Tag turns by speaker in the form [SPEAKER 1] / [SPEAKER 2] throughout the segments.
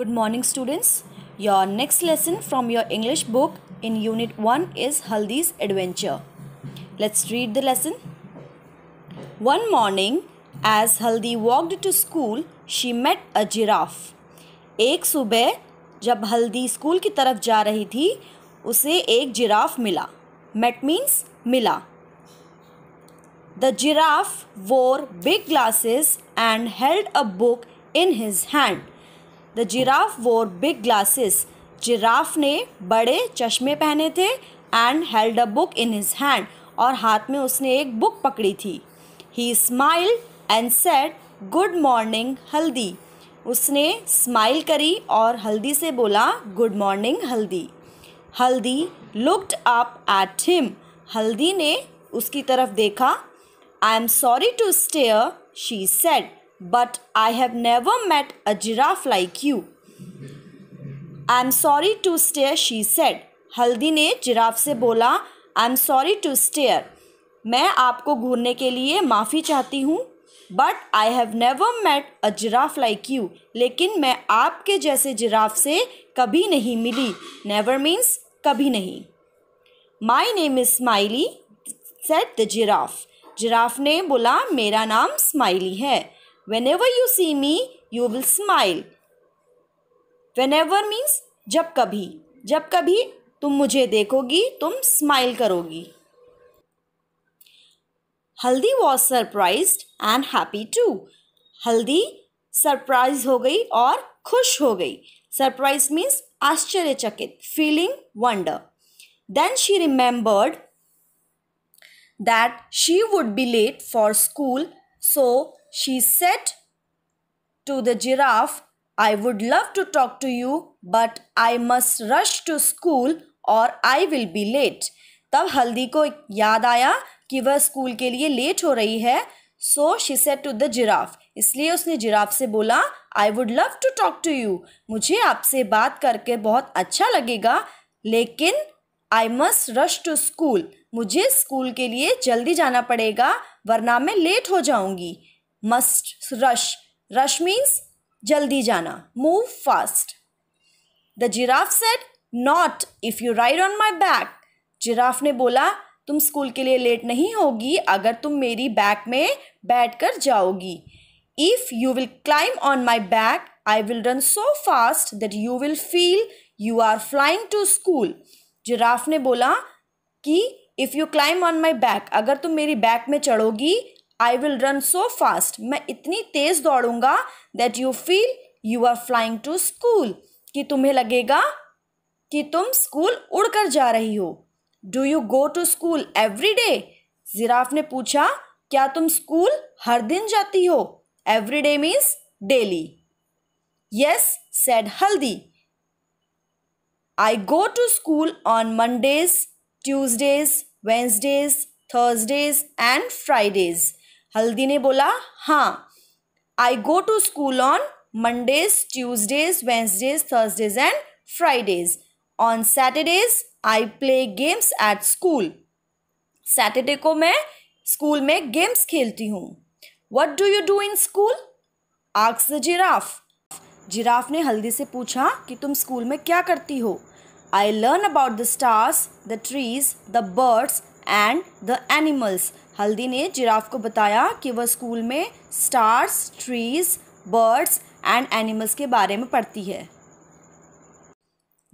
[SPEAKER 1] Good morning students. Your next lesson from your English book in unit 1 is Haldi's Adventure. Let's read the lesson. One morning as Haldi walked to school, she met a giraffe. एक सुबह जब हल्दी school की तरफ जा रही थी उसे एक जिराफ मिला Met means मिला The giraffe wore big glasses and held a book in his hand. The giraffe wore big glasses giraffe ने बड़े चश्मे पहने थे and held a book in his hand और हाथ में उसने एक बुक पकड़ी थी he smile and said good morning Haldi उसने स्माइल करी और हल्दी से बोला गुड मॉर्निंग हल्दी हल्दी लुक्ड अप एट हिम हल्दी ने उसकी तरफ देखा I am sorry to stare she said but I have never met a giraffe like you. I am sorry to stare she said Haldi ने जिराफ से बोला I am sorry to stare मैं आपको घूरने के लिए माफ़ी चाहती हूँ but I have never met a giraffe like you लेकिन मैं आपके जैसे जिराफ से कभी नहीं मिली नेवर मीन्स कभी नहीं my name is Smiley said the giraffe giraffe ने बोला मेरा नाम स्माइली है whenever you see me you will smile whenever means जब कभी जब कभी तुम मुझे देखोगी तुम स्माइल करोगी Haldi was surprised and happy too Haldi surprised हो गई और खुश हो गई सरप्राइज मीन्स आश्चर्यचकित feeling wonder then she remembered that she would be late for school so She said to the giraffe, I would love to talk to you, but I must rush to school और I will be late तब हल्दी को याद आया कि वह school के लिए लेट हो रही है so she said to the giraffe इसलिए उसने जिराफ से बोला I would love to talk to you मुझे आपसे बात करके बहुत अच्छा लगेगा लेकिन I must rush to school मुझे स्कूल के लिए जल्दी जाना पड़ेगा वरना मैं लेट हो जाऊंगी मस्ट रश रश मीन्स जल्दी जाना move fast the giraffe said not if you ride on my back giraffe ने बोला तुम स्कूल के लिए लेट नहीं होगी अगर तुम मेरी बैक में बैठ कर जाओगी if you will climb on my back I will run so fast that you will feel you are flying to school giraffe ने बोला कि if you climb on my back अगर तुम मेरी बैक में चढ़ोगी I will run so fast मैं इतनी तेज़ दौड़ूंगा that you feel you are flying to school कि तुम्हें लगेगा कि तुम स्कूल उड़कर जा रही हो do you go to school every day giraffe ने पूछा क्या तुम स्कूल हर दिन जाती हो every day means daily yes said Haldi I go to school on Mondays Tuesdays Wednesdays Thursdays and Fridays Haldi ने बोला हाँ I go to school on Mondays Tuesdays Wednesdays Thursdays and Fridays on Saturdays I play games at school Saturday को मैं school में games खेलती हूँ what do you do in school asks the giraffe giraffe ने हल्दी से पूछा कि तुम स्कूल में क्या करती हो I learn about the stars the trees the birds and the animals Haldi ने जिराफ को बताया कि वह स्कूल में stars trees birds and animals के बारे में पढ़ती है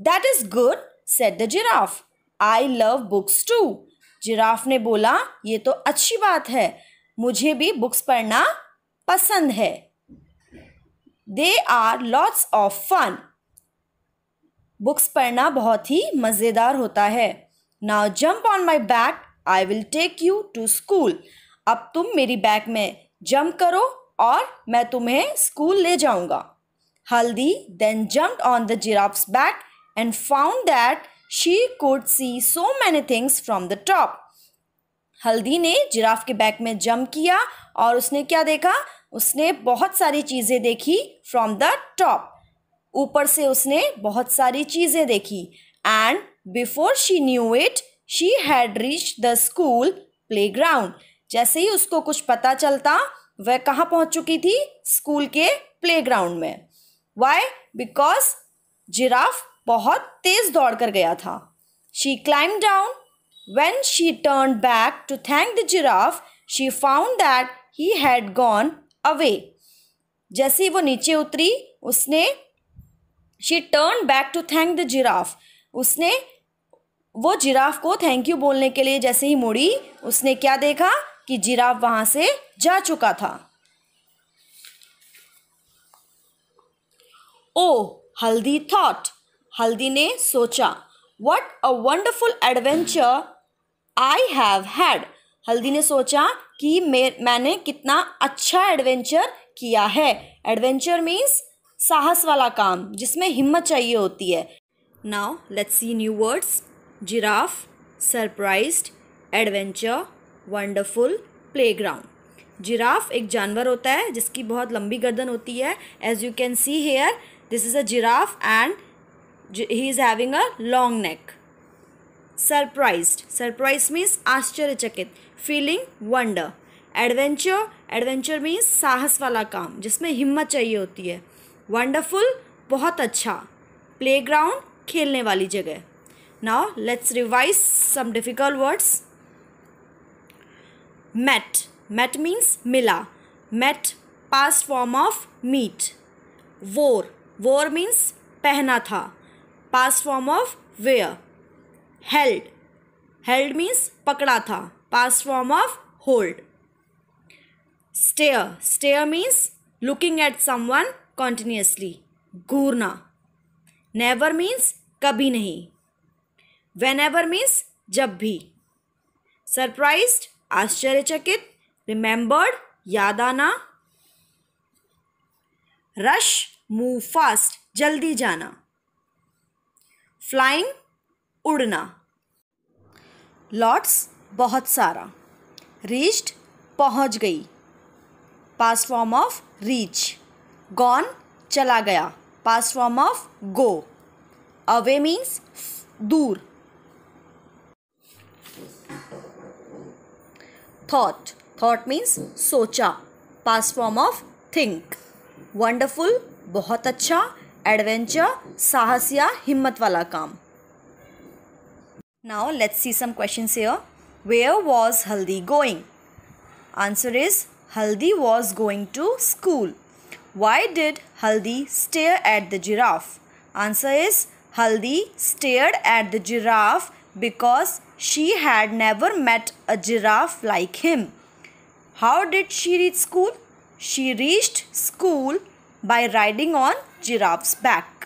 [SPEAKER 1] that is good said the giraffe I love books too giraffe ने बोला ये तो अच्छी बात है मुझे भी बुक्स पढ़ना पसंद है they are lots of fun books पढ़ना बहुत ही मज़ेदार होता है now jump on my back I will take you to school अब तुम मेरी बैग में जंप करो और मैं तुम्हें स्कूल ले जाऊंगा Haldi then jump on the giraffe's back and found that she could see so many things from the top Haldi ने जिराफ के बैक में जंप किया और उसने क्या देखा उसने बहुत सारी चीज़ें देखी फ्रॉम द टॉप ऊपर से उसने बहुत सारी चीज़ें देखी and before she knew it she had reach the school ground जैसे ही उसको कुछ पता चलता वह कहाँ पहुँच चुकी थी स्कूल के प्ले ग्राउंड में वाई बिकॉज जिराफ बहुत तेज़ दौड़ कर गया था she climb down when she turn back to thank the giraffe she found that he had gone away जैसे ही वो नीचे उतरी उसने she turn back to thank the giraffe उसने वो जिराफ को थैंक यू बोलने के लिए जैसे ही मुड़ी उसने क्या देखा कि जिराफ वहां से जा चुका था ओ हल्दी थॉट हल्दी ने सोचा what a wonderful adventure I have had Haldi ने सोचा कि मैंने कितना अच्छा एडवेंचर किया है एडवेंचर मीन्स साहस वाला काम जिसमें हिम्मत चाहिए होती है now let's see new words giraffe surprised adventure wonderful playground giraffe एक जानवर होता है जिसकी बहुत लंबी गर्दन होती है as you can see here this is a giraffe and he is having a long neck surprised surprise means आश्चर्यचकित feeling wonder adventure adventure means साहस वाला काम जिसमें हिम्मत चाहिए होती है वंडरफुल बहुत अच्छा प्लेग्राउंड खेलने वाली जगह Now let's revise some difficult words. Met. Met means mila. Met past form of meet. Vor. Vor means pehna tha. Past form of wear. Held. Held means pakda tha. Past form of hold. Stare. Stare means looking at someone continuously. घूरना never means कभी नहीं when ever means जब भी surprise आश्चर्यचकित remembered याद आना rush move fast जल्दी जाना फ्लाइंग उड़ना लॉट्स बहुत सारा रीच्ड पहुंच गई past form of reach gone चला गया past form of go away means दूर thought thought means सोचा past form of think wonderful बहुत अच्छा adventure साहस या हिम्मत वाला काम now let's see some questions here where was haldi going answer is haldi was going to school why did haldi stare at the giraffe answer is haldi stared at the giraffe because She had never met a giraffe like him. How did she reach school? She reached school by riding on giraffe's back.